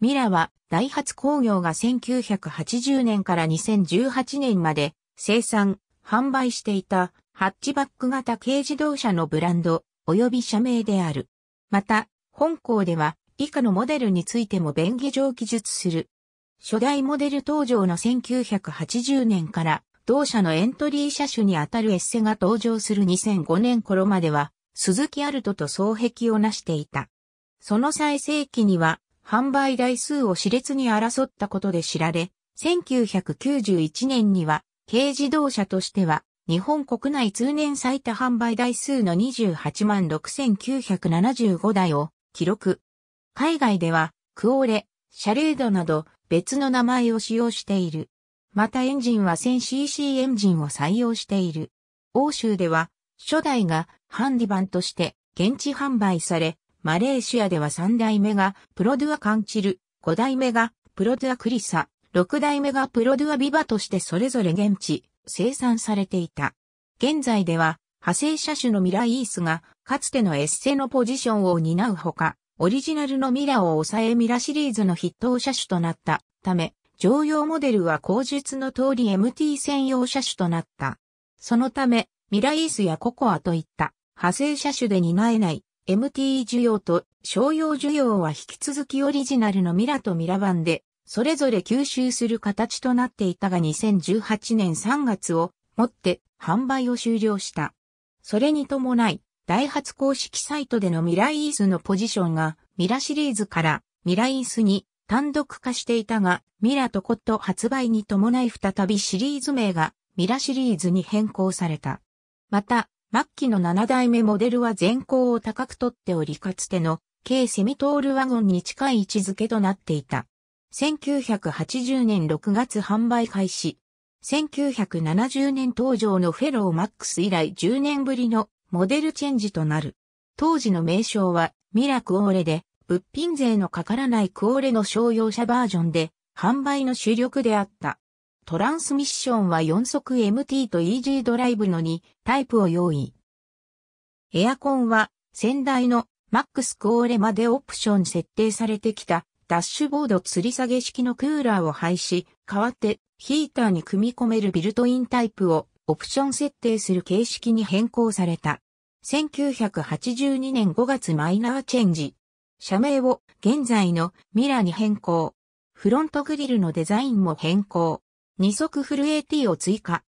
ミラは、ダイハツ工業が1980年から2018年まで生産、販売していたハッチバック型軽自動車のブランド及び社名である。また、本校では以下のモデルについても便宜上記述する。初代モデル登場の1980年から同社のエントリー車種にあたるエッセが登場する2005年頃までは鈴木アルトと双璧を成していた。その最盛期には販売台数を熾烈に争ったことで知られ、1991年には軽自動車としては日本国内通年最多販売台数の28万6975台を記録。海外ではクオーレ、シャレードなど別の名前を使用している。またエンジンは 1000cc エンジンを採用している。欧州では初代がハンディ版として現地販売され、マレーシアでは3代目がプロドゥアカンチル、5代目がプロドゥアクリサ、6代目がプロドゥアビバとしてそれぞれ現地、生産されていた。現在では、派生車種のミライースが、かつてのエッセのポジションを担うほか、オリジナルのミラを抑えミラシリーズの筆頭車種となったため、常用モデルは口述の通り MT 専用車種となった。そのため、ミライースやココアといった派生車種で担えない MT 需要と商用需要は引き続きオリジナルのミラとミラ版で、それぞれ吸収する形となっていたが2018年3月をもって販売を終了した。それに伴い、ダイハツ公式サイトでのミライースのポジションがミラシリーズからミライースに単独化していたが、ミラとコット発売に伴い再びシリーズ名がミラシリーズに変更された。また、末期の7代目モデルは前高を高くとっておりかつての軽セミトールワゴンに近い位置づけとなっていた。1980年6月販売開始。1970年登場のフェローマックス以来10年ぶりのモデルチェンジとなる。当時の名称はミラクオーレで、物品税のかからないクオーレの商用車バージョンで、販売の主力であった。トランスミッションは4速 MT と EG ドライブの2タイプを用意。エアコンは先代のマックスーレまでオプション設定されてきたダッシュボード吊り下げ式のクーラーを廃止、代わってヒーターに組み込めるビルトインタイプをオプション設定する形式に変更された。1982年5月マイナーチェンジ。社名を現在のミラに変更。フロントグリルのデザインも変更。二足フル AT を追加。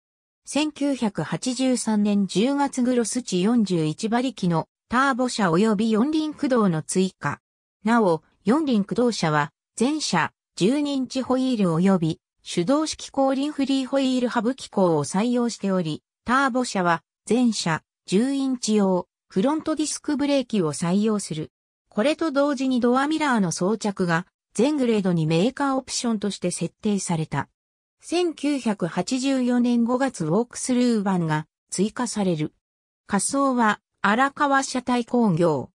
1983年10月グロス値41馬力のターボ車及び四輪駆動の追加。なお、四輪駆動車は、全車、12インチホイール及び、手動式後輪フリーホイールハブ機構を採用しており、ターボ車は、全車、10インチ用、フロントディスクブレーキを採用する。これと同時にドアミラーの装着が、全グレードにメーカーオプションとして設定された。1984年5月ウォークスルー版が追加される。仮想は荒川車体工業。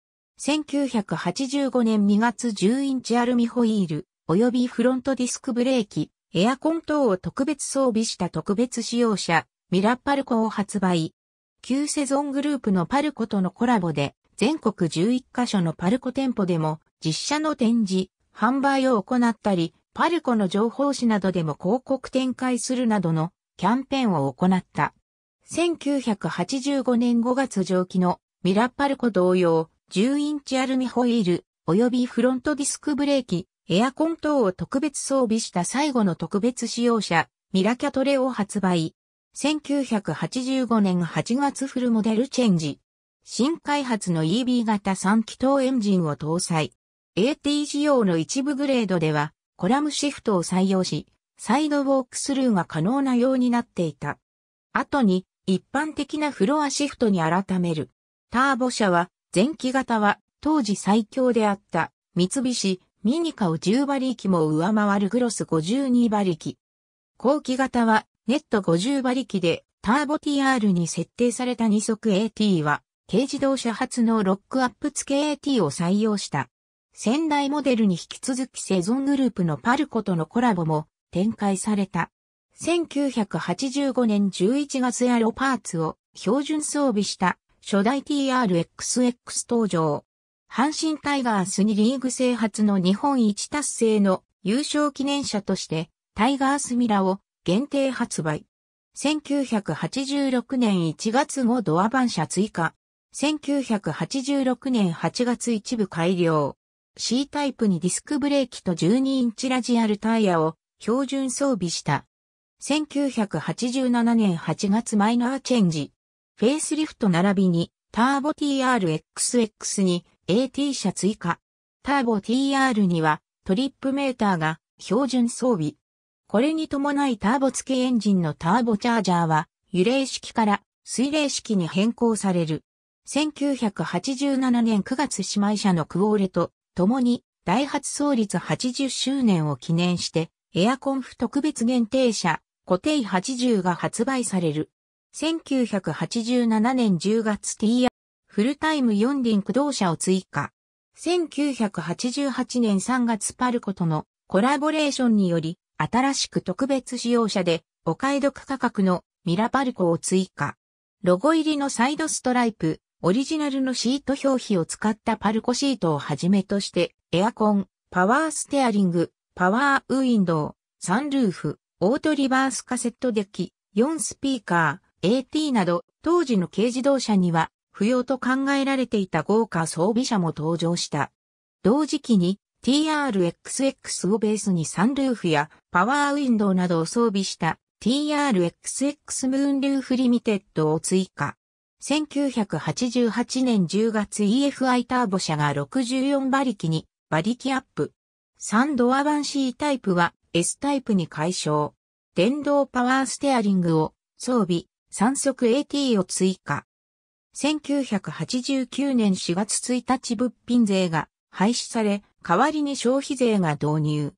1985年2月10インチアルミホイール、及びフロントディスクブレーキ、エアコン等を特別装備した特別使用車、ミラパルコを発売。旧セゾングループのパルコとのコラボで、全国11カ所のパルコ店舗でも、実車の展示、販売を行ったり、パルコの情報誌などでも広告展開するなどのキャンペーンを行った。1985年5月上期のミラパルコ同様、10インチアルミホイール、及びフロントディスクブレーキ、エアコン等を特別装備した最後の特別使用車、ミラキャトレを発売。1985年8月フルモデルチェンジ。新開発の EB 型3気筒エンジンを搭載。AT 仕様の一部グレードでは、コラムシフトを採用し、サイドウォークスルーが可能なようになっていた。後に、一般的なフロアシフトに改める。ターボ車は、前期型は、当時最強であった、三菱、ミニカを10馬力も上回るグロス52馬力。後期型は、ネット50馬力で、ターボ TR に設定された2速 AT は、軽自動車初のロックアップ付け AT を採用した。先代モデルに引き続きセゾングループのパルコとのコラボも展開された。1985年11月エアロパーツを標準装備した初代 TRXX 登場。阪神タイガースにリーグ制発の日本一達成の優勝記念車としてタイガースミラを限定発売。1986年1月後ドア版車追加。1986年8月一部改良。C タイプにディスクブレーキと12インチラジアルタイヤを標準装備した。1987年8月マイナーチェンジ。フェイスリフト並びにターボ TRXX に AT 車追加。ターボ TR にはトリップメーターが標準装備。これに伴いターボ付きエンジンのターボチャージャーは揺れ式から水冷式に変更される。1987年9月姉妹車のクオーレと共にダイハツ創立80周年を記念して、エアコンフ特別限定車、固定80が発売される。1987年10月 TR、フルタイム4輪駆動車を追加。1988年3月パルコとのコラボレーションにより、新しく特別使用車でお買い得価格のミラパルコを追加。ロゴ入りのサイドストライプ、オリジナルのシート表皮を使ったパルコシートをはじめとして、エアコン、パワーステアリング、パワーウィンドウ、サンルーフ、オートリバースカセットデッキ、4スピーカー、AT など、当時の軽自動車には、不要と考えられていた豪華装備車も登場した。同時期に TRXX をベースにサンルーフやパワーウィンドウなどを装備した TRXX ムーンルーフリミテッドを追加。1988年10月 EFI ターボ車が64馬力に馬力アップ。3ドア版 C タイプは S タイプに解消。電動パワーステアリングを装備、3速 AT を追加。1989年4月1日物品税が廃止され、代わりに消費税が導入。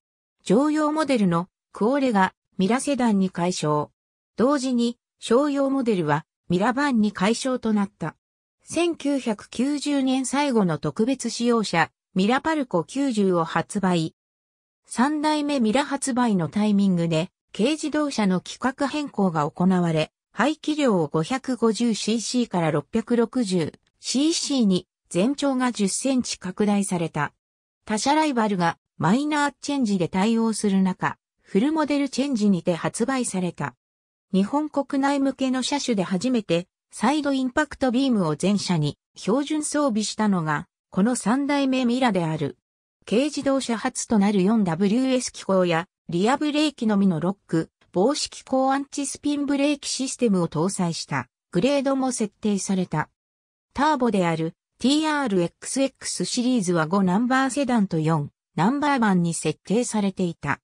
常用モデルのクオレがミラセダンに解消。同時に商用モデルはミラバンに解消となった。1990年最後の特別使用車、ミラパルコ90を発売。3代目ミラ発売のタイミングで、軽自動車の規格変更が行われ、排気量を 550cc から 660cc に全長が10センチ拡大された。他社ライバルがマイナーチェンジで対応する中、フルモデルチェンジにて発売された。日本国内向けの車種で初めて、サイドインパクトビームを全車に標準装備したのが、この三代目ミラである。軽自動車初となる 4WS 機構や、リアブレーキのみのロック、防止機構アンチスピンブレーキシステムを搭載した、グレードも設定された。ターボである TRXX シリーズは5ナンバーセダンと4ナンバー版に設定されていた。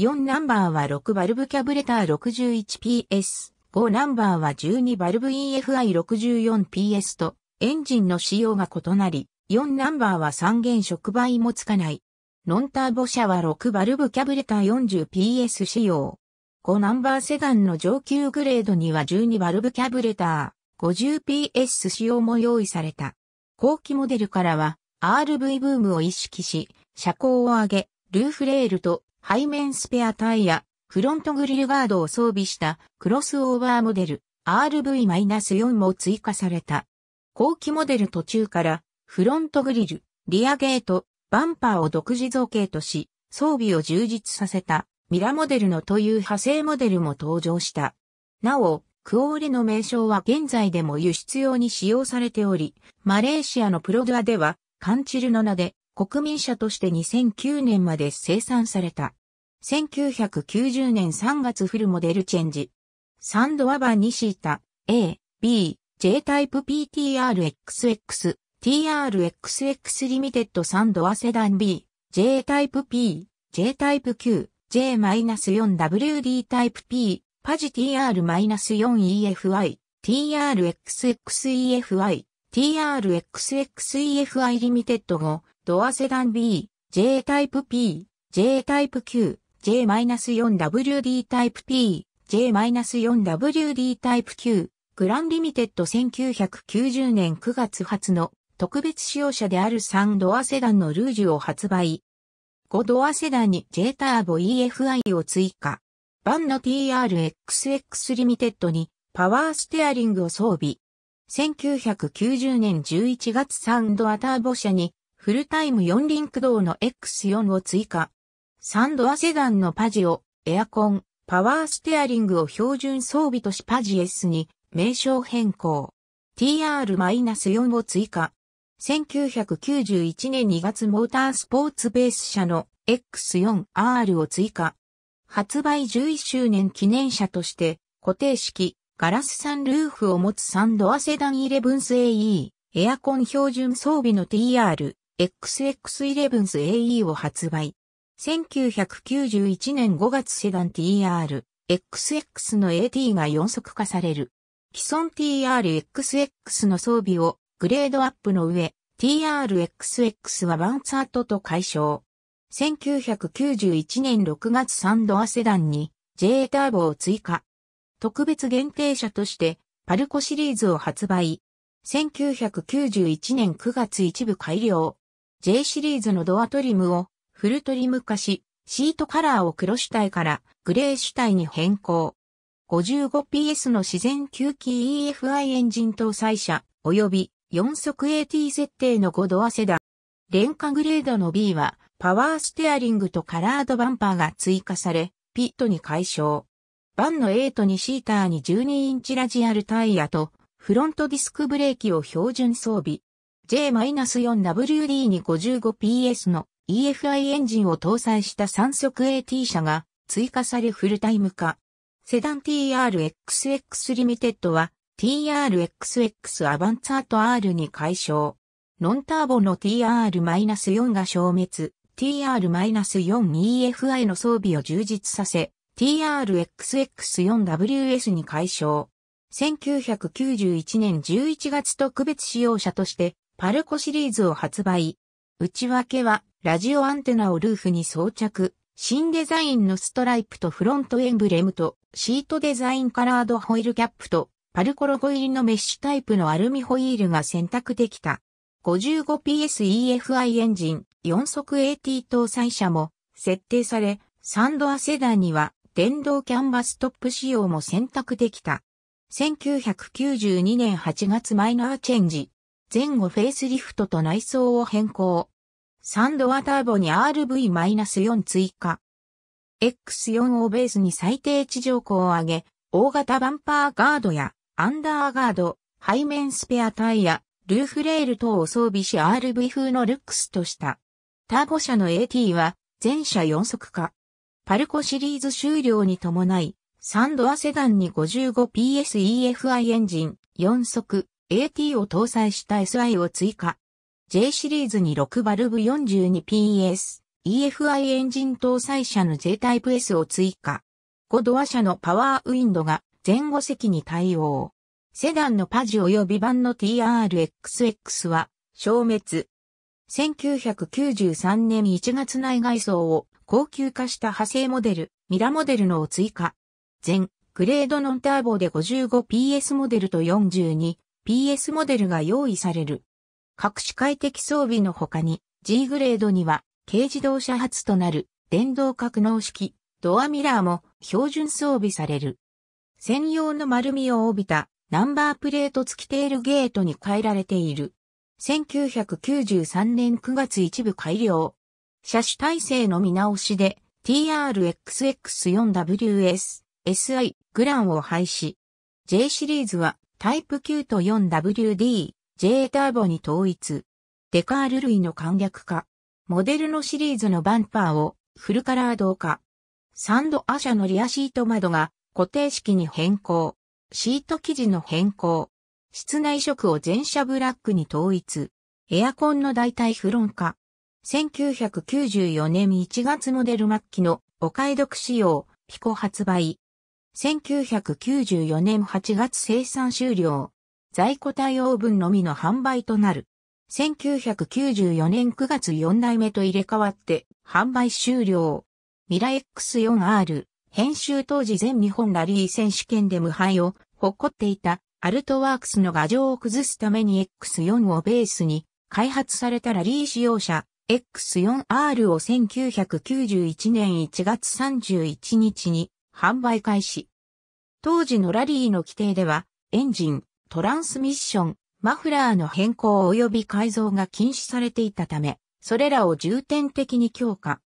4ナンバーは6バルブキャブレター 61PS、5ナンバーは12バルブ EFI64PS と、エンジンの仕様が異なり、4ナンバーは3弦触媒もつかない。ノンターボ車は6バルブキャブレター 40PS 仕様。5ナンバーセダンの上級グレードには12バルブキャブレター 50PS 仕様も用意された。後期モデルからは RV ブームを意識し、車高を上げ、ルーフレールと背面スペアタイヤ、フロントグリルガードを装備したクロスオーバーモデル RV-4 も追加された。後期モデル途中からフロントグリル、リアゲート、バンパーを独自造形とし、装備を充実させたミラモデルのという派生モデルも登場した。なお、クオーレの名称は現在でも輸出用に使用されており、マレーシアのプロドアでは、カンチルの名で国民車として2009年まで生産された。1990年3月フルモデルチェンジ。サンドアバニシータ A、B、J タイプ PTRXX、TRXX リミテッドサンドアセダン B、J タイプ P、J タイプ Q、J-4WD タイプ P、パジ TR-4EFI、TRXXEFI、TRXXEFI リミテッド5、ドアセダン B、J タイプ P、J タイプ Q、J-4WD タイプ P、J-4WD タイプ Q、グランリミテッド1990年9月発の特別使用車である3ドアセダンのルージュを発売。5ドアセダンに J ターボ EFI を追加。バンの TRXX リミテッドにパワーステアリングを装備。1990年11月3ドアターボ車にフルタイム4輪駆動の X4 を追加。サンドアセダンのパジオ、エアコン、パワーステアリングを標準装備としパジ S に名称変更。TR-4 を追加。1991年2月モータースポーツベース社の X4R を追加。発売11周年記念車として固定式ガラスサンルーフを持つサンドアセダン 11AE エアコン標準装備の TR XX11AE を発売。1991年5月セダン TR、XX の AT が4速化される。既存 TRXX の装備をグレードアップの上、TRXX はバンツァートと解消。1991年6月サンドアセダンに J ターボを追加。特別限定車としてパルコシリーズを発売。1991年9月一部改良。J シリーズのドアトリムをフルトリム化し、シートカラーを黒主体からグレー主体に変更。55PS の自然吸気 EFI エンジン搭載車、及び4速 AT 設定の5ドアセダン。廉価グレードの B は、パワーステアリングとカラードバンパーが追加され、ピットに解消。バンの A と2シーターに12インチラジアルタイヤと、フロントディスクブレーキを標準装備。J-4WD255PS の EFI エンジンを搭載した3速 AT 車が追加されフルタイム化。セダン TRXX リミテッドは TRXX アバンツァート R に解消。ノンターボの TR-4 が消滅、TR-4EFI の装備を充実させ、TRXX4WS に解消。1991年11月特別使用者としてパルコシリーズを発売。内訳は、ラジオアンテナをルーフに装着、新デザインのストライプとフロントエンブレムと、シートデザインカラードホイールキャップと、パルコロゴ入りのメッシュタイプのアルミホイールが選択できた。55PSEFI エンジン、4速 AT 搭載車も設定され、サンドアセダンには電動キャンバストップ仕様も選択できた。1992年8月マイナーチェンジ、前後フェイスリフトと内装を変更。サンドアターボに RV-4 追加。X4 をベースに最低地上高を上げ、大型バンパーガードやアンダーガード、背面スペアタイヤ、ルーフレール等を装備し RV 風のルックスとした。ターボ車の AT は全車4速化。パルコシリーズ終了に伴い、サンドアセダンに 55PSEFI エンジン、4速、AT を搭載した SI を追加。J シリーズに6バルブ 42PS、EFI エンジン搭載車の J タイプ S を追加。5ドア車のパワーウィンドが前後席に対応。セダンのパジ及び版の TRXX は消滅。1993年1月内外装を高級化した派生モデル、ミラモデルのを追加。全グレードノンターボで 55PS モデルと42 PS モデルが用意される。各種快適装備の他に G グレードには軽自動車発となる電動格納式ドアミラーも標準装備される。専用の丸みを帯びたナンバープレート付きテールゲートに変えられている。1993年9月一部改良。車種体制の見直しで TRXX4WS、SI、グランを廃止。J シリーズはタイプ9と 4WD、J ターボに統一。デカール類の簡略化。モデルのシリーズのバンパーをフルカラー動化。サンドア社のリアシート窓が固定式に変更。シート生地の変更。室内色を全車ブラックに統一。エアコンの代替フロン化。1994年1月モデル末期のお買い得仕様、ピコ発売。1994年8月生産終了。在庫対応分のみの販売となる。1994年9月4代目と入れ替わって販売終了。ミラ X4R 編集当時全日本ラリー選手権で無敗を誇っていたアルトワークスの牙城を崩すために X4 をベースに開発されたラリー使用者 X4R を1991年1月31日に販売開始。当時のラリーの規定では、エンジン、トランスミッション、マフラーの変更及び改造が禁止されていたため、それらを重点的に強化。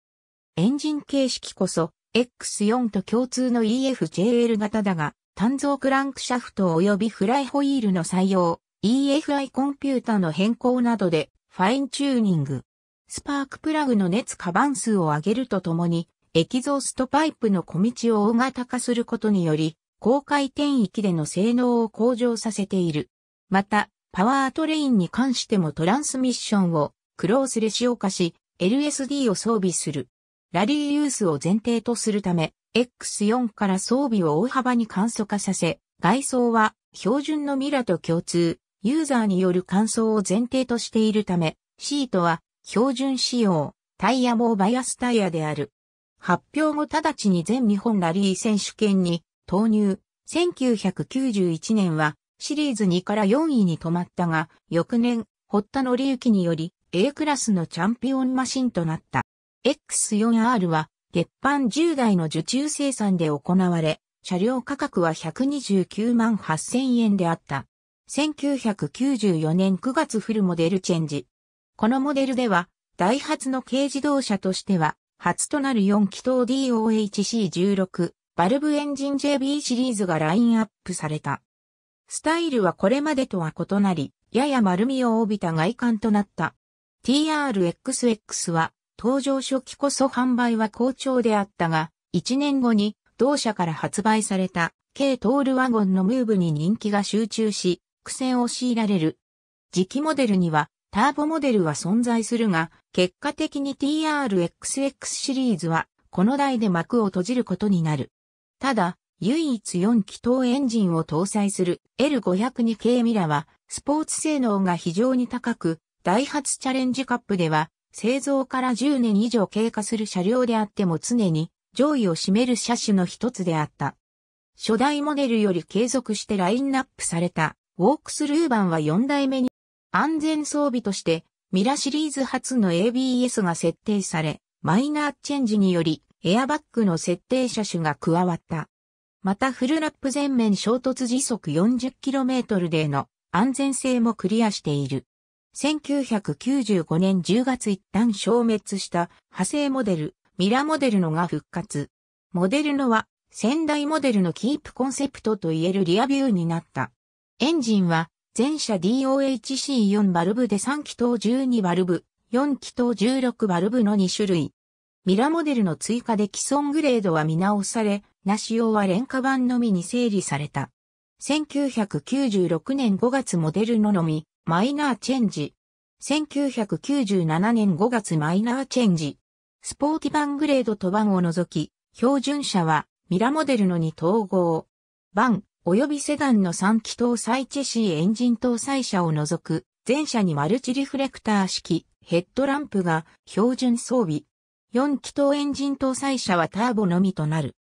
エンジン形式こそ、X4 と共通の EFJL 型だが、単造クランクシャフト及びフライホイールの採用、EFI コンピュータの変更などで、ファインチューニング。スパークプラグの熱過半数を上げるとともに、エキゾーストパイプの小道を大型化することにより、高回転域での性能を向上させている。また、パワートレインに関してもトランスミッションをクロースレシオ化し、LSD を装備する。ラリーユースを前提とするため、X4 から装備を大幅に簡素化させ、外装は標準のミラと共通、ユーザーによる感想を前提としているため、シートは標準仕様、タイヤもバイアスタイヤである。発表後直ちに全日本ラリー選手権に投入。1991年はシリーズ2から4位に止まったが、翌年、堀田則之により A クラスのチャンピオンマシンとなった。X4R は月販10台の受注生産で行われ、車両価格は129万8000円であった。1994年9月フルモデルチェンジ。このモデルでは、ダイハツの軽自動車としては初となる4気筒 DOHC16 バルブエンジン JB シリーズがラインアップされた。スタイルはこれまでとは異なり、やや丸みを帯びた外観となった。TRXX は、登場初期こそ販売は好調であったが、1年後に同社から発売された、軽トールワゴンのムーブに人気が集中し、苦戦を強いられる。次期モデルには、ターボモデルは存在するが、結果的に TRXX シリーズは、この台で幕を閉じることになる。ただ、唯一4気筒エンジンを搭載する L502 系ミラは、スポーツ性能が非常に高く、ダイハツチャレンジカップでは、製造から10年以上経過する車両であっても常に上位を占める車種の一つであった。初代モデルより継続してラインナップされた、ウォークスルー版は4代目に安全装備として、ミラシリーズ初の ABS が設定され、マイナーチェンジにより、エアバッグの設定車種が加わった。またフルラップ全面衝突時速 40km での安全性もクリアしている。1995年10月一旦消滅した派生モデル、ミラモデルのが復活。モデルのは、先代モデルのキープコンセプトといえるリアビューになった。エンジンは全車 DOHC4 バルブで3気筒12バルブ、4気筒16バルブの2種類。ミラモデルの追加で既存グレードは見直され、なし用は廉価版のみに整理された。1996年5月モデルののみ、マイナーチェンジ。1997年5月マイナーチェンジ。スポーティバングレードとバンを除き、標準車はミラモデルのに統合。バン、及びセダンの3気搭載チェシーエンジン搭載車を除く、全車にマルチリフレクター式ヘッドランプが標準装備。4気筒エンジン搭載車はターボのみとなる。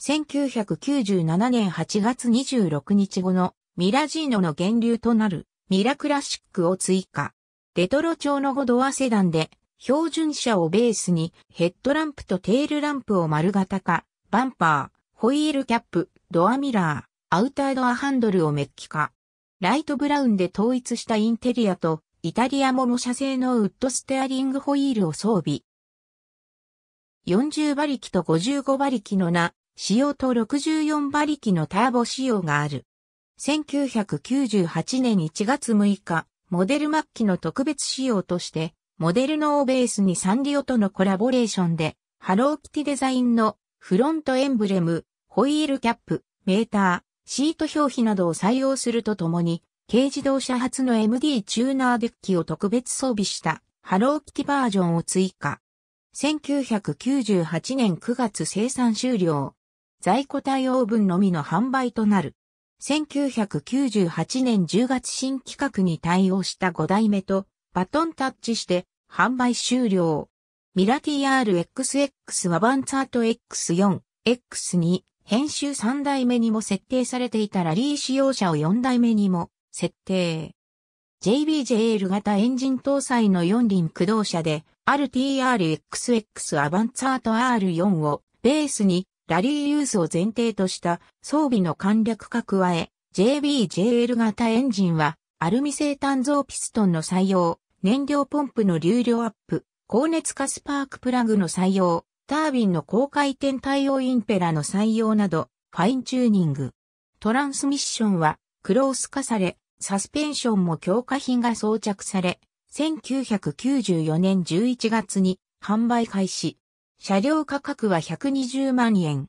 1997年8月26日後のミラジーノの源流となるミラクラシックを追加。レトロ調の5ドアセダンで標準車をベースにヘッドランプとテールランプを丸型化、バンパー、ホイールキャップ、ドアミラー、アウタードアハンドルをメッキ化。ライトブラウンで統一したインテリアと、イタリアも模写製のウッドステアリングホイールを装備。40馬力と55馬力のな、仕様と64馬力のターボ仕様がある。1998年1月6日、モデル末期の特別仕様として、モデルのオーベースにサンリオとのコラボレーションで、ハローキティデザインのフロントエンブレム、ホイールキャップ、メーター、シート表皮などを採用するとともに、軽自動車初の MD チューナーデッキを特別装備したハローキティバージョンを追加。1998年9月生産終了。在庫対応分のみの販売となる。1998年10月新企画に対応した5代目とバトンタッチして販売終了。ミラ TRXX はバンツァート X4、X2、編集3代目にも設定されていたラリー使用車を4代目にも設定。JBJL 型エンジン搭載の4輪駆動車で、RTRXX アバンツァート R4 をベースにラリーユースを前提とした装備の簡略化加え、JBJL 型エンジンはアルミ製炭造ピストンの採用、燃料ポンプの流量アップ、高熱化スパークプラグの採用、タービンの高回転対応インペラの採用など、ファインチューニング。トランスミッションは、クロース化され、サスペンションも強化品が装着され、1994年11月に販売開始。車両価格は120万円。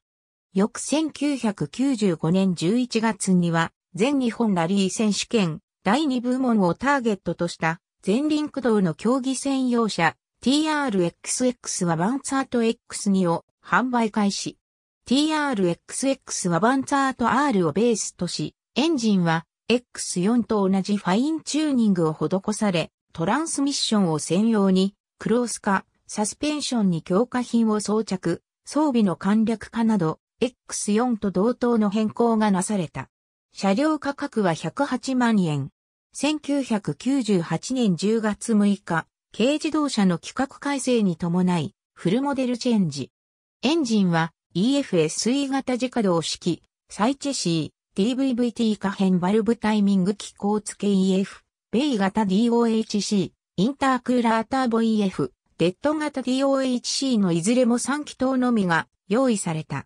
翌1995年11月には、全日本ラリー選手権第2部門をターゲットとした、全輪駆動の競技専用車、TRXX はバンツァート X2 を販売開始。TRXX はバンツァート R をベースとし、エンジンは X4 と同じファインチューニングを施され、トランスミッションを専用に、クロース化、サスペンションに強化品を装着、装備の簡略化など、X4 と同等の変更がなされた。車両価格は108万円。1998年10月6日、軽自動車の規格改正に伴い、フルモデルチェンジ。エンジンは EFSE 型自家動式、サイチェシー、DVVT 可変バルブタイミング機構付け EF、ベイ型 DOHC、インタークーラーターボ EF、デッド型 DOHC のいずれも3気筒のみが用意された。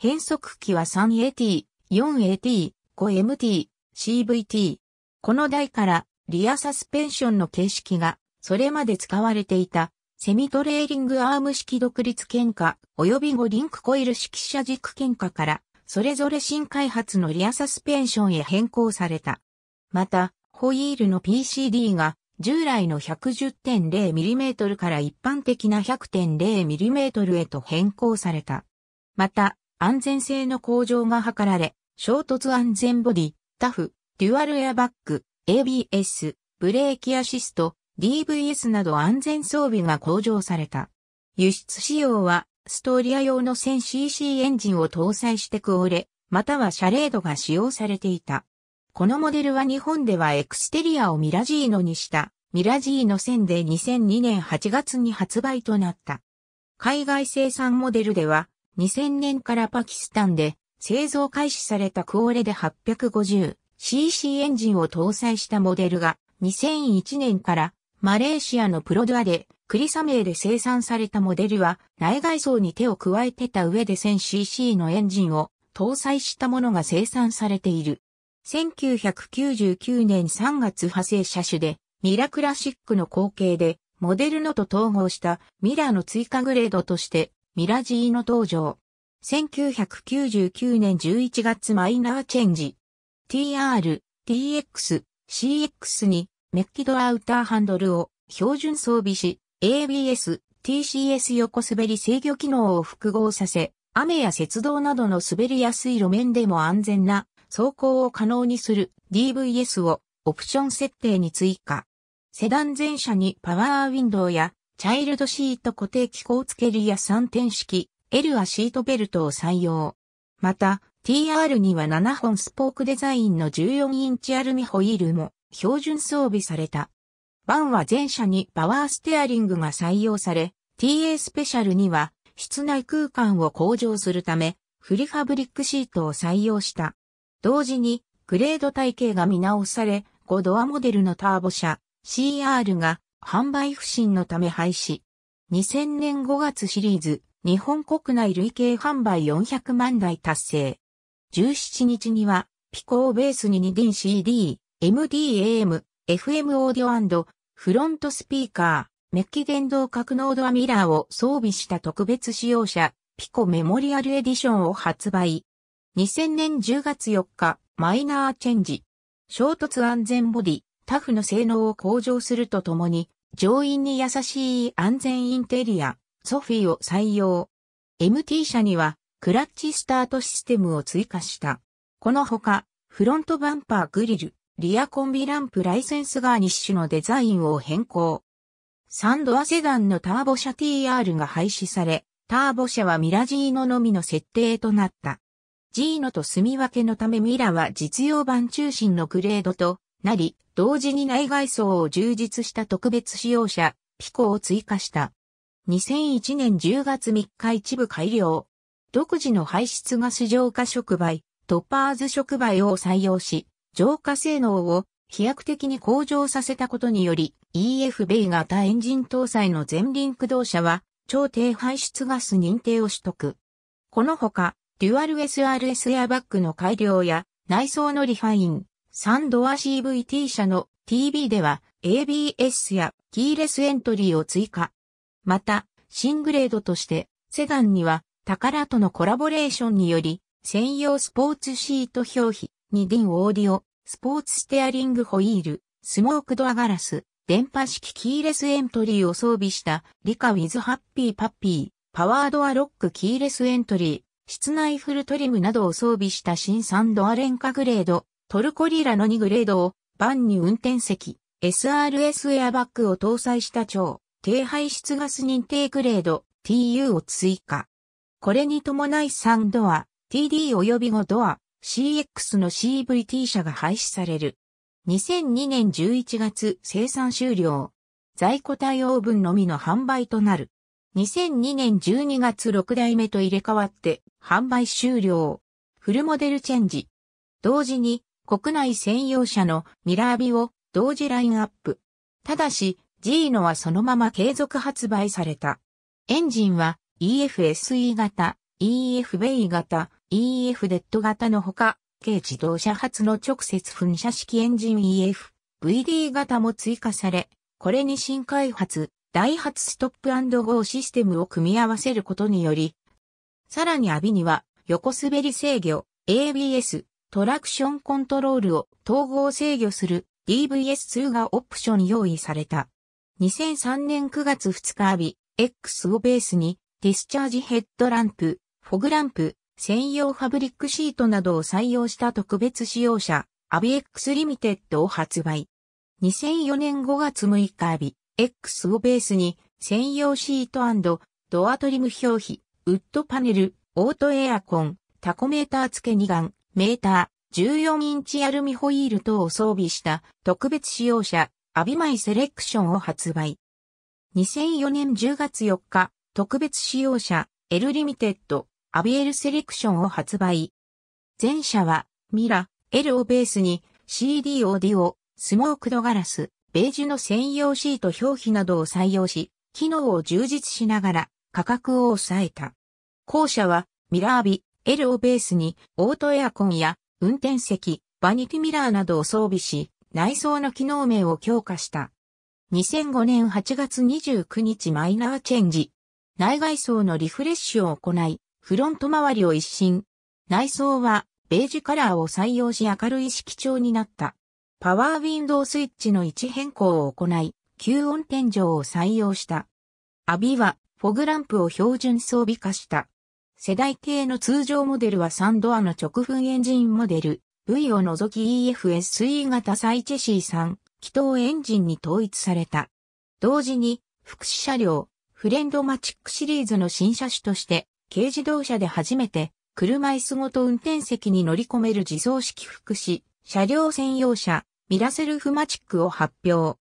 変速機は 3AT、4AT、5MT、CVT。この台からリアサスペンションの形式がそれまで使われていた、セミトレーリングアーム式独立喧嘩及び5リンクコイル式車軸喧嘩から、それぞれ新開発のリアサスペンションへ変更された。また、ホイールの PCD が従来の 110.0mm から一般的な 100.0mm へと変更された。また、安全性の向上が図られ、衝突安全ボディ、タフ、デュアルエアバッグ、ABS、ブレーキアシスト、DVS など安全装備が向上された。輸出仕様は、ストーリア用の 1000cc エンジンを搭載してクオレ、またはシャレードが使用されていた。このモデルは日本ではエクステリアをミラジーノにした、ミラジーノ1000で2002年8月に発売となった。海外生産モデルでは、2000年からパキスタンで製造開始されたクオレで 850cc エンジンを搭載したモデルが、2001年からマレーシアのプロドアで、クリサメーで生産されたモデルは、内外装に手を加えてた上で 1000cc のエンジンを搭載したものが生産されている。1999年3月派生車種で、ミラクラシックの後継で、モデルのと統合したミラーの追加グレードとして、ミラジーの登場。1999年11月マイナーチェンジ。TR、TX、CX にメッキドアウターハンドルを標準装備し、ABS、TCS 横滑り制御機能を複合させ、雨や雪道などの滑りやすい路面でも安全な走行を可能にする DVS をオプション設定に追加。セダン全車にパワーウィンドウやチャイルドシート固定機構付けるや3点式 L はシートベルトを採用。また TR には7本スポークデザインの14インチアルミホイールも標準装備された。バンは全車にパワーステアリングが採用され、TA スペシャルには室内空間を向上するため、フリファブリックシートを採用した。同時に、グレード体系が見直され、5ドアモデルのターボ車 CR が販売不振のため廃止。2000年5月シリーズ、日本国内累計販売400万台達成。17日には、ピコーベースに 2DCD、MDAM、FM オーディオフロントスピーカー、メッキ電動格納ドアミラーを装備した特別使用車、ピコメモリアルエディションを発売。2000年10月4日、マイナーチェンジ。衝突安全ボディ、タフの性能を向上するとともに、乗員に優しい安全インテリア、ソフィーを採用。MT 車には、クラッチスタートシステムを追加した。このほか、フロントバンパーグリル、リアコンビランプライセンスガーニッシュのデザインを変更。サンドアセダンのターボ車 TR が廃止され、ターボ車はミラジーノのみの設定となった。ジーノと住み分けのためミラは実用版中心のグレードとなり、同時に内外装を充実した特別使用車、ピコを追加した。2001年10月3日一部改良。独自の排出ガス浄化触媒、トッパーズ触媒を採用し、浄化性能を飛躍的に向上させたことにより、EF ベイ型エンジン搭載の前輪駆動車は、超低排出ガス認定を取得。このほか、デュアル SRS エアバッグの改良や、内装のリファイン、サンドア CVT 車の TB では ABS やキーレスエントリーを追加。また、シングレードとして、セダンには、タカラとのコラボレーションにより、専用スポーツシート表皮。2輪オーディオ、スポーツステアリングホイール、スモークドアガラス、電波式キーレスエントリーを装備したリカウィズハッピーパッピー、パワードアロックキーレスエントリー、室内フルトリムなどを装備した新サンドアレンカグレード、トルコリラの2グレードをバンに運転席、SRS エアバッグを搭載した超低排出ガス認定グレード TU を追加。これに伴い3ドア、TD 及び5ドア、CX の CVT 車が廃止される。2002年11月生産終了。在庫対応分のみの販売となる。2002年12月6代目と入れ替わって販売終了。フルモデルチェンジ。同時に国内専用車のミラービを同時ラインアップ。ただし、ジーノはそのまま継続発売された。エンジンは EFSE 型、EFB 型、EF デッド型のほか、軽自動車発の直接噴射式エンジン EF、VD 型も追加され、これに新開発、ダイハツストップゴーシステムを組み合わせることにより、さらにアビには横滑り制御、ABS、トラクションコントロールを統合制御する DVS2 がオプション用意された。2003年9月2日アビ、X をベースにディスチャージヘッドランプ、フォグランプ、専用ファブリックシートなどを採用した特別使用車、アビ X リミテッドを発売。2004年5月6日アビ X をベースに専用シートドアトリム表皮、ウッドパネル、オートエアコン、タコメーター付け2眼、メーター、14インチアルミホイール等を装備した特別使用車、アビマイセレクションを発売。2004年10月4日、特別使用車、L リミテッド、アビエルセレクションを発売。前者は、ミラ、L をベースに、CD オーディオ、スモークドガラス、ベージュの専用シート表皮などを採用し、機能を充実しながら価格を抑えた。後者はミラービ、L をベースにオートエアコンや運転席、バニティミラーなどを装備し、内装の機能面を強化した。2005年8月29日マイナーチェンジ。内外装のリフレッシュを行い、フロント周りを一新。内装はベージュカラーを採用し明るい色調になった。パワーウィンドウスイッチの位置変更を行い、吸音天井を採用した。アビはフォグランプを標準装備化した。世代系の通常モデルは3ドアの直噴エンジンモデル、V を除き EFSE 型サイチェシー3、気筒エンジンに統一された。同時に、福祉車両、フレンドマチックシリーズの新車種として、軽自動車で初めて車椅子ごと運転席に乗り込める自走式福祉車両専用車ミラセルフマチックを発表。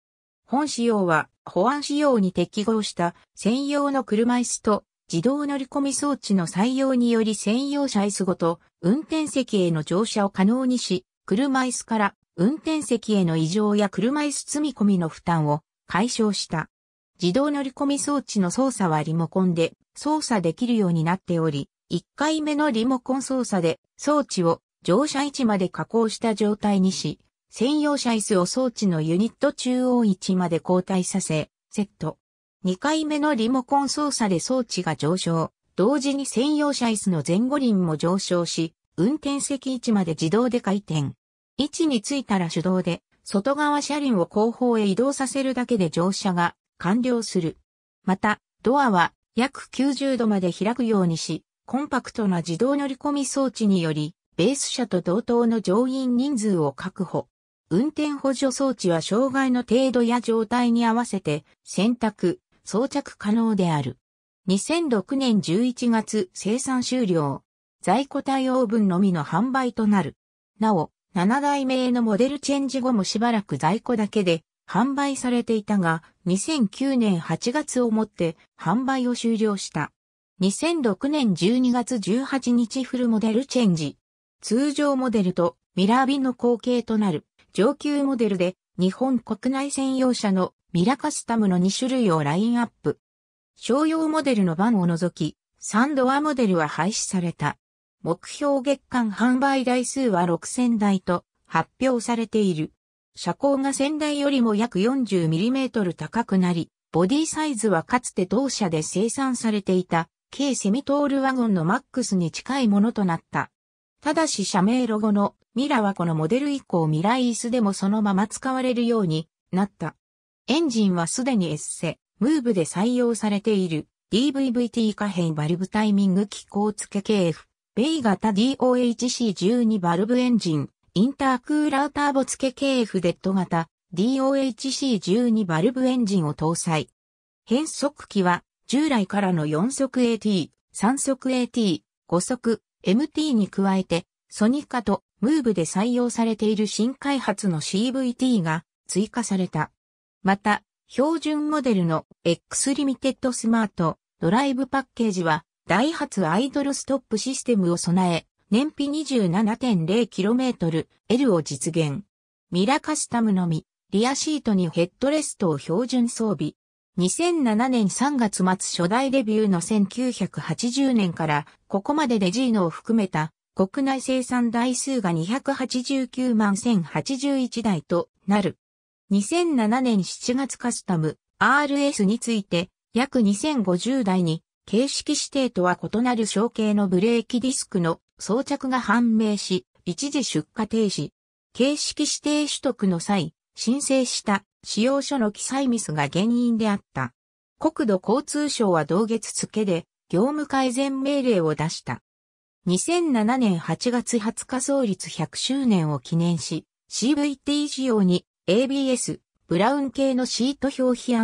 本仕様は保安仕様に適合した専用の車椅子と自動乗り込み装置の採用により専用車椅子ごと運転席への乗車を可能にし、車椅子から運転席への異常や車椅子積み込みの負担を解消した。自動乗り込み装置の操作はリモコンで操作できるようになっており、1回目のリモコン操作で装置を乗車位置まで加工した状態にし、専用車椅子を装置のユニット中央位置まで交代させ、セット。2回目のリモコン操作で装置が上昇。同時に専用車椅子の前後輪も上昇し、運転席位置まで自動で回転。位置についたら手動で、外側車輪を後方へ移動させるだけで乗車が完了する。また、ドアは約90度まで開くようにし、コンパクトな自動乗り込み装置により、ベース車と同等の乗員人数を確保。運転補助装置は障害の程度や状態に合わせて選択、装着可能である。2006年11月生産終了。在庫対応分のみの販売となる。なお、7代目へのモデルチェンジ後もしばらく在庫だけで販売されていたが、2009年8月をもって販売を終了した。2006年12月18日フルモデルチェンジ。通常モデルとミラー便の後継となる上級モデルで日本国内専用車のミラカスタムの2種類をラインアップ。商用モデルの番を除き、サンドアモデルは廃止された。目標月間販売台数は6000台と発表されている。車高が先代よりも約 40mm 高くなり、ボディサイズはかつて同社で生産されていた、軽セミトールワゴンのマックスに近いものとなった。ただし社名ロゴのミラはこのモデル以降ミライスでもそのまま使われるようになった。エンジンはすでにエッセ、ムーブで採用されている DVVT 可変バルブタイミング機構付け KF、ベイ型 DOHC12 バルブエンジン、インタークーラーターボ付け k f デッド型 DOHC12 バルブエンジンを搭載。変速機は従来からの4速 AT、3速 AT、5速 MT に加えてソニカとムーブで採用されている新開発の CVT が追加された。また、標準モデルの X リミテッドスマートドライブパッケージはダイハツアイドルストップシステムを備え、燃費 27.0km、L を実現。ミラカスタムのみ、リアシートにヘッドレストを標準装備。2007年3月末初代デビューの1980年からここまででジーノを含めた国内生産台数が289万1081台となる。2007年7月カスタム RS について約2050台に形式指定とは異なる小径のブレーキディスクの装着が判明し、一時出荷停止。形式指定取得の際、申請した使用書の記載ミスが原因であった。国土交通省は同月付で業務改善命令を出した。2007年8月20日創立100周年を記念し、CVT 仕様に ABS、ブラウン系のシート表皮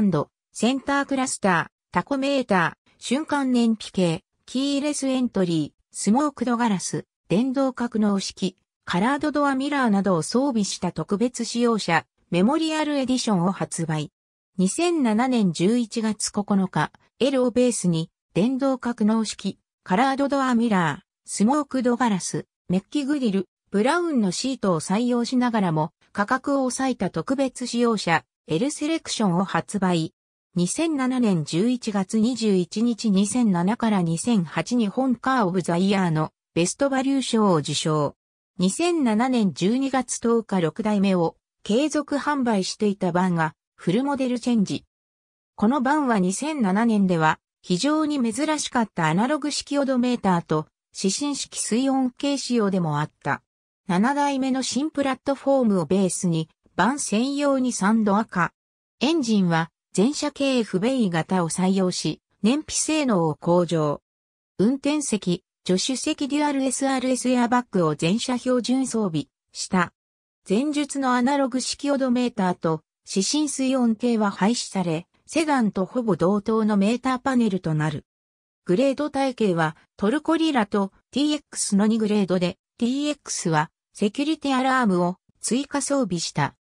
センタークラスター、タコメーター、瞬間燃費系、キーレスエントリー、スモークドガラス、電動格納式、カラードドアミラーなどを装備した特別使用車、メモリアルエディションを発売。2007年11月9日、L をベースに、電動格納式、カラードドアミラー、スモークドガラス、メッキグリル、ブラウンのシートを採用しながらも、価格を抑えた特別使用車、L セレクションを発売。2007年11月21日2007から2008日本カーオブザイヤーのベストバリュー賞を受賞。2007年12月10日6代目を継続販売していたバンがフルモデルチェンジ。このバンは2007年では非常に珍しかったアナログ式オドメーターと指針式水温計仕様でもあった。7代目の新プラットフォームをベースにバン専用にサンド赤。エンジンは全車系 FBA 型を採用し、燃費性能を向上。運転席、助手席デュアル SRS エアバッグを全車標準装備した。前述のアナログ式オドメーターと指針水温計は廃止され、セダンとほぼ同等のメーターパネルとなる。グレード体系はトルコリラと TX の2グレードで、TX はセキュリティアラームを追加装備した。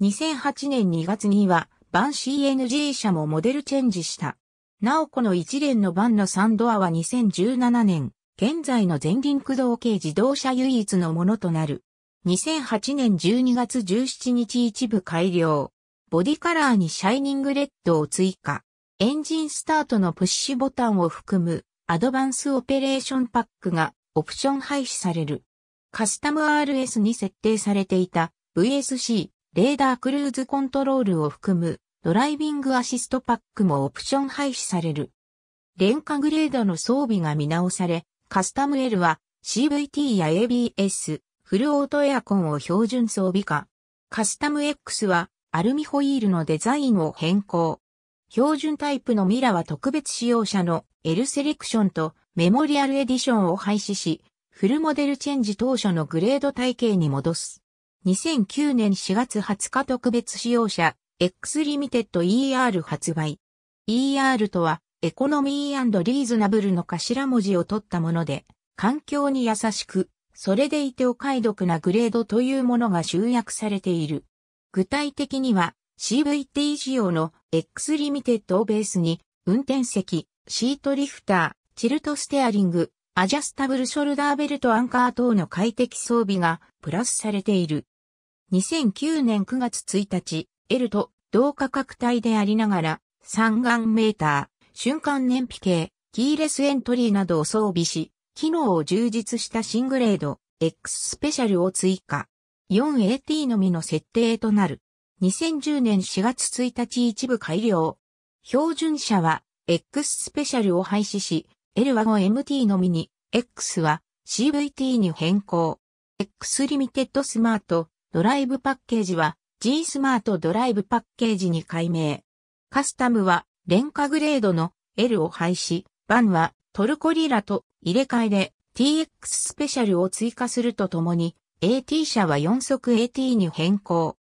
2008年2月にはバン CNG 社もモデルチェンジした。なおこの一連のバンのサンドアは2017年、現在の前輪駆動系自動車唯一のものとなる。2008年12月17日一部改良。ボディカラーにシャイニングレッドを追加。エンジンスタートのプッシュボタンを含むアドバンスオペレーションパックがオプション廃止される。カスタム RS に設定されていた VSC レーダークルーズコントロールを含むドライビングアシストパックもオプション廃止される。廉価グレードの装備が見直され、カスタム L は CVT や ABS、フルオートエアコンを標準装備化。カスタム X はアルミホイールのデザインを変更。標準タイプのミラは特別使用者の L セレクションとメモリアルエディションを廃止し、フルモデルチェンジ当初のグレード体系に戻す。2009年4月20日特別使用者 X リミテッド ER 発売。ER とは、エコノミーリーズナブルの頭文字を取ったもので、環境に優しく、それでいてお買い得なグレードというものが集約されている。具体的には、CVT 仕様の X リミテッドをベースに、運転席、シートリフター、チルトステアリング、アジャスタブルショルダーベルトアンカー等の快適装備がプラスされている。2009年9月1日、L と同価格帯でありながら、三眼メーター、瞬間燃費計、キーレスエントリーなどを装備し、機能を充実したシングレード、X スペシャルを追加。4AT のみの設定となる。2010年4月1日一部改良。標準車は X スペシャルを廃止し、L は 5MT のみに、X は CVT に変更。X リミテッドスマートドライブパッケージは G スマートドライブパッケージに改名。カスタムは廉価グレードの L を廃止、バンはトルコリラと入れ替えで TX スペシャルを追加するとともに AT 車は4速 AT に変更。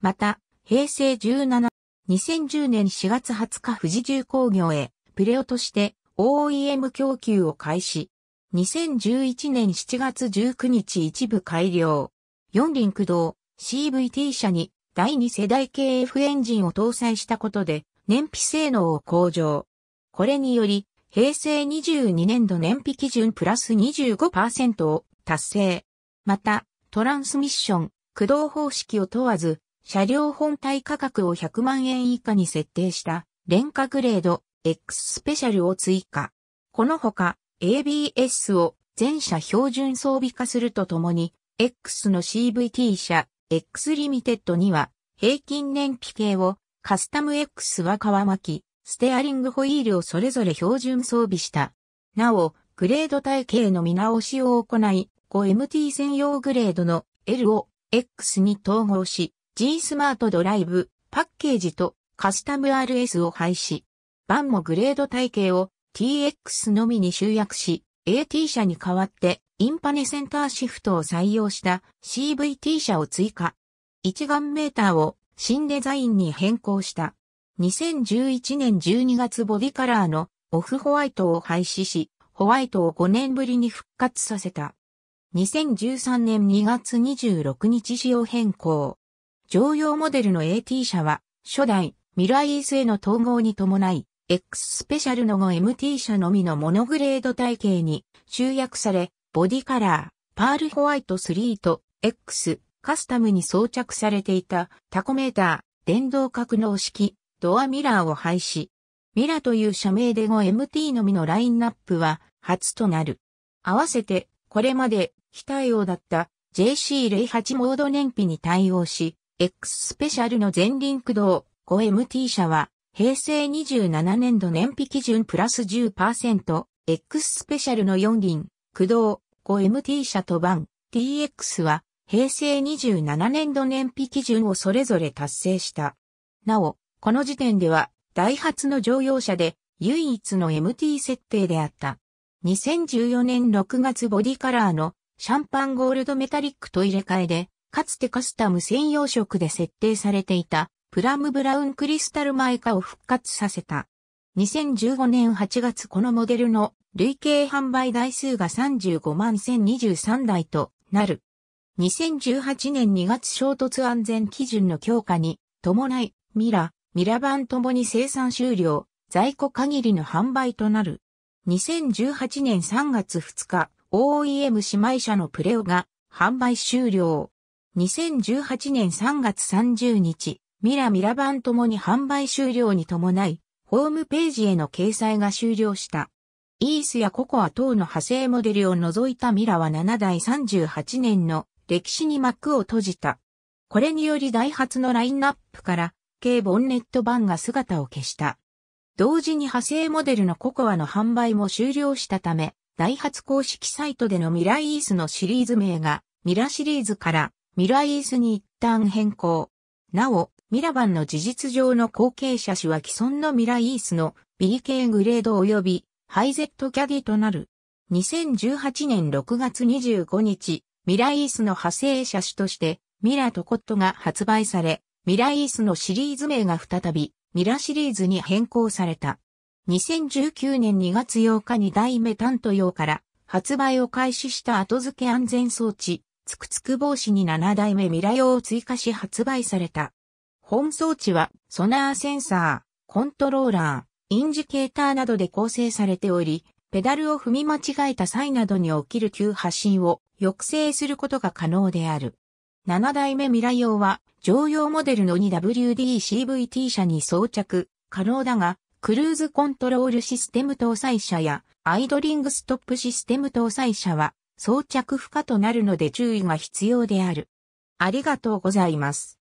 また、平成17、2010年4月20日富士重工業へプレオとして OEM 供給を開始。2011年7月19日一部改良。四輪駆動 CVT 車に第2世代 KF エンジンを搭載したことで燃費性能を向上。これにより、平成22年度燃費基準プラス25%を達成。また、トランスミッション、駆動方式を問わず、車両本体価格を100万円以下に設定した廉価グレード X スペシャルを追加。このほか ABS を全車標準装備化するとともに X の CVT 車 X リミテッドには、平均燃費系を、カスタム X は皮巻き、ステアリングホイールをそれぞれ標準装備した。なお、グレード体系の見直しを行い、5MT 専用グレードの L を X に統合し、G スマートドライブ、パッケージとカスタム RS を廃止。バンもグレード体系を TX のみに集約し、AT 社に代わってインパネセンターシフトを採用した CVT 車を追加。一眼メーターを新デザインに変更した。2011年12月ボディカラーのオフホワイトを廃止し、ホワイトを5年ぶりに復活させた。2013年2月26日仕様変更。常用モデルの AT 車は、初代ミライースへの統合に伴い、X スペシャルの後 MT 車のみのモノグレード体系に集約され、ボディカラー、パールホワイト3と X、カスタムに装着されていたタコメーター、電動格納式、ドアミラーを廃止。ミラという社名で 5MT のみのラインナップは初となる。合わせて、これまで非対応だった JC08 モード燃費に対応し、X スペシャルの全輪駆動 5MT 車は、平成27年度燃費基準プラス10%、X スペシャルの4輪、駆動 5MT 車とバン TX は平成27年度燃費基準をそれぞれ達成した。なお、この時点ではダイハツの乗用車で唯一の MT 設定であった。2014年6月ボディカラーのシャンパンゴールドメタリックと入れ替えで、かつてカスタム専用色で設定されていたプラムブラウンクリスタルマイカを復活させた。2015年8月このモデルの累計販売台数が35万1023台となる。2018年2月衝突安全基準の強化に伴い、ミラ、ミラ版ともに生産終了、在庫限りの販売となる。2018年3月2日、OEM 姉妹社のプレオが販売終了。2018年3月30日、ミラミラ版ともに販売終了に伴い、ホームページへの掲載が終了した。イースやココア等の派生モデルを除いたミラは7代38年の歴史に幕を閉じた。これによりダイハツのラインナップから軽ボンネット版が姿を消した。同時に派生モデルのココアの販売も終了したため、ダイハツ公式サイトでのミライースのシリーズ名がミラシリーズからミライースに一旦変更。なお、ミラ版の事実上の後継者種は既存のミライースの BK グレード及びハイゼットキャディとなる。2018年6月25日、ミライースの派生車種として、ミラとコットが発売され、ミライースのシリーズ名が再び、ミラシリーズに変更された。2019年2月8日に代目タント用から発売を開始した後付け安全装置、つくつく防止に7代目ミラ用を追加し発売された。本装置はソナーセンサー、コントローラー、インジケーターなどで構成されており、ペダルを踏み間違えた際などに起きる急発進を抑制することが可能である。7代目ミラ用は常用モデルの 2WD-CVT 車に装着可能だが、クルーズコントロールシステム搭載車やアイドリングストップシステム搭載車は装着不可となるので注意が必要である。ありがとうございます。